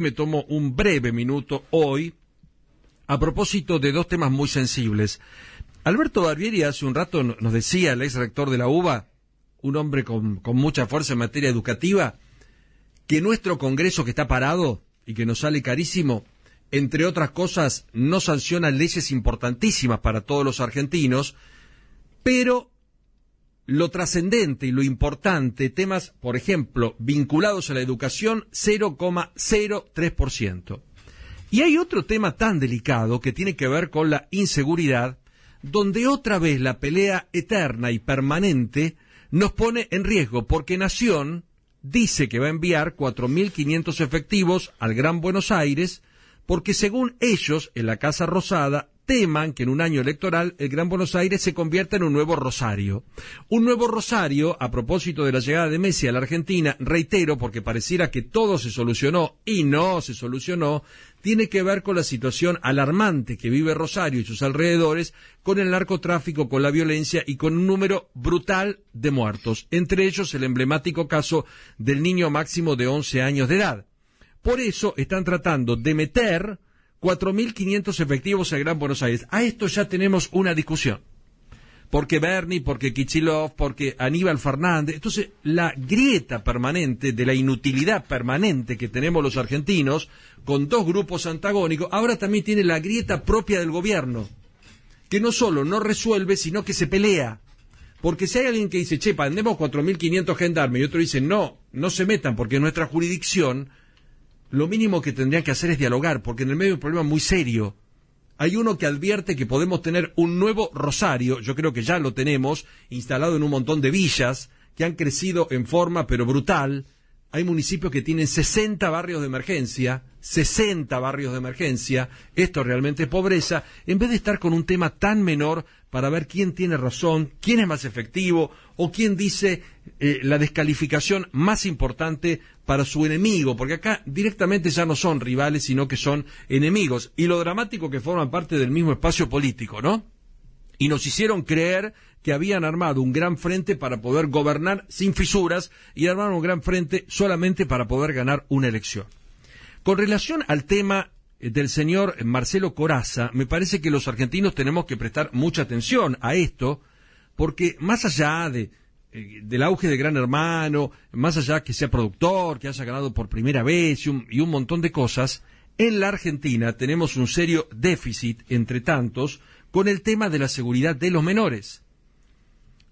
me tomo un breve minuto hoy a propósito de dos temas muy sensibles. Alberto Barbieri hace un rato nos decía, el ex rector de la UBA, un hombre con, con mucha fuerza en materia educativa, que nuestro Congreso que está parado y que nos sale carísimo, entre otras cosas, no sanciona leyes importantísimas para todos los argentinos, pero lo trascendente y lo importante, temas, por ejemplo, vinculados a la educación, 0,03%. Y hay otro tema tan delicado que tiene que ver con la inseguridad, donde otra vez la pelea eterna y permanente nos pone en riesgo, porque Nación dice que va a enviar 4.500 efectivos al Gran Buenos Aires, porque según ellos, en la Casa Rosada, teman que en un año electoral el Gran Buenos Aires se convierta en un nuevo Rosario. Un nuevo Rosario, a propósito de la llegada de Messi a la Argentina, reitero, porque pareciera que todo se solucionó y no se solucionó, tiene que ver con la situación alarmante que vive Rosario y sus alrededores, con el narcotráfico, con la violencia y con un número brutal de muertos, entre ellos el emblemático caso del niño máximo de 11 años de edad. Por eso están tratando de meter 4.500 efectivos en Gran Buenos Aires. A esto ya tenemos una discusión. Porque Bernie, porque Kichilov, porque Aníbal Fernández. Entonces, la grieta permanente, de la inutilidad permanente que tenemos los argentinos, con dos grupos antagónicos, ahora también tiene la grieta propia del gobierno, que no solo no resuelve, sino que se pelea. Porque si hay alguien que dice, che, pandemos 4.500 gendarmes, y otro dice, no, no se metan, porque nuestra jurisdicción lo mínimo que tendrían que hacer es dialogar, porque en el medio hay un problema muy serio. Hay uno que advierte que podemos tener un nuevo Rosario, yo creo que ya lo tenemos, instalado en un montón de villas que han crecido en forma pero brutal, hay municipios que tienen 60 barrios de emergencia, 60 barrios de emergencia, esto realmente es pobreza, en vez de estar con un tema tan menor para ver quién tiene razón, quién es más efectivo o quién dice eh, la descalificación más importante para su enemigo, porque acá directamente ya no son rivales, sino que son enemigos, y lo dramático que forman parte del mismo espacio político, ¿no? y nos hicieron creer que habían armado un gran frente para poder gobernar sin fisuras y armaron un gran frente solamente para poder ganar una elección. Con relación al tema eh, del señor Marcelo Coraza, me parece que los argentinos tenemos que prestar mucha atención a esto, porque más allá eh, del auge de Gran Hermano, más allá que sea productor, que haya ganado por primera vez y un montón de cosas, en la Argentina tenemos un serio déficit, entre tantos, con el tema de la seguridad de los menores.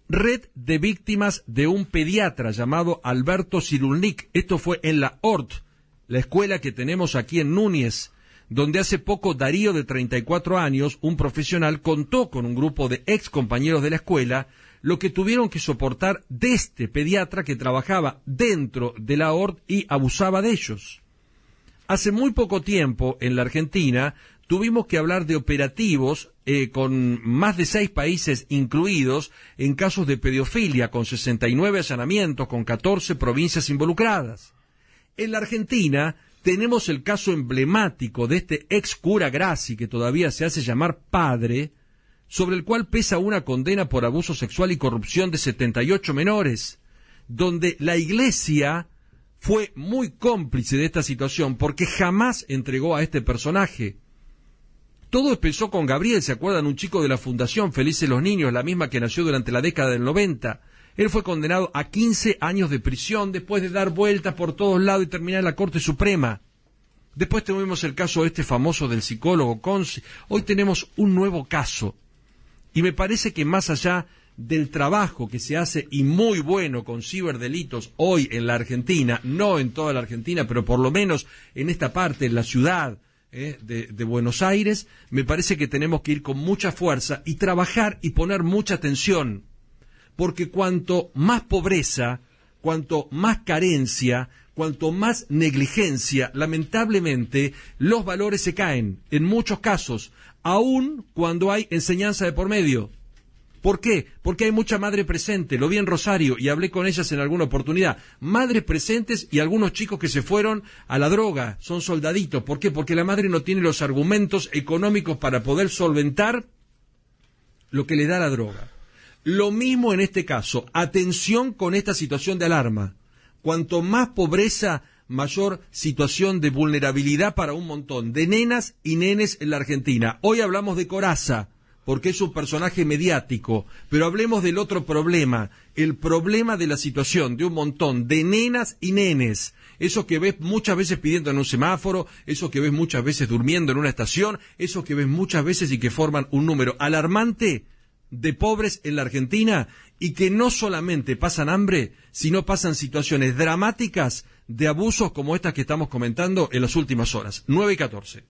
Red de víctimas de un pediatra llamado Alberto Cirulnik. Esto fue en la ORT, la escuela que tenemos aquí en Núñez, donde hace poco Darío, de 34 años, un profesional, contó con un grupo de ex compañeros de la escuela lo que tuvieron que soportar de este pediatra que trabajaba dentro de la ORT y abusaba de ellos. Hace muy poco tiempo, en la Argentina, tuvimos que hablar de operativos eh, con más de seis países incluidos en casos de pedofilia, con 69 allanamientos, con 14 provincias involucradas. En la Argentina tenemos el caso emblemático de este ex cura Graci, que todavía se hace llamar padre, sobre el cual pesa una condena por abuso sexual y corrupción de 78 menores, donde la Iglesia fue muy cómplice de esta situación porque jamás entregó a este personaje todo empezó con Gabriel, ¿se acuerdan? Un chico de la Fundación Felices los Niños, la misma que nació durante la década del 90. Él fue condenado a 15 años de prisión después de dar vueltas por todos lados y terminar en la Corte Suprema. Después tuvimos el caso este famoso del psicólogo Conce. Hoy tenemos un nuevo caso. Y me parece que más allá del trabajo que se hace y muy bueno con ciberdelitos hoy en la Argentina, no en toda la Argentina, pero por lo menos en esta parte, en la ciudad, eh, de, de, Buenos Aires, me parece que tenemos que ir con mucha fuerza y trabajar y poner mucha atención, porque cuanto más pobreza, cuanto más carencia, cuanto más negligencia, lamentablemente, los valores se caen, en muchos casos, aun cuando hay enseñanza de por medio. ¿Por qué? Porque hay mucha madre presente. Lo vi en Rosario y hablé con ellas en alguna oportunidad. Madres presentes y algunos chicos que se fueron a la droga. Son soldaditos. ¿Por qué? Porque la madre no tiene los argumentos económicos para poder solventar lo que le da la droga. Lo mismo en este caso. Atención con esta situación de alarma. Cuanto más pobreza, mayor situación de vulnerabilidad para un montón de nenas y nenes en la Argentina. Hoy hablamos de coraza porque es un personaje mediático, pero hablemos del otro problema, el problema de la situación de un montón de nenas y nenes, esos que ves muchas veces pidiendo en un semáforo, esos que ves muchas veces durmiendo en una estación, esos que ves muchas veces y que forman un número alarmante de pobres en la Argentina y que no solamente pasan hambre, sino pasan situaciones dramáticas de abusos como estas que estamos comentando en las últimas horas. 9 y 14.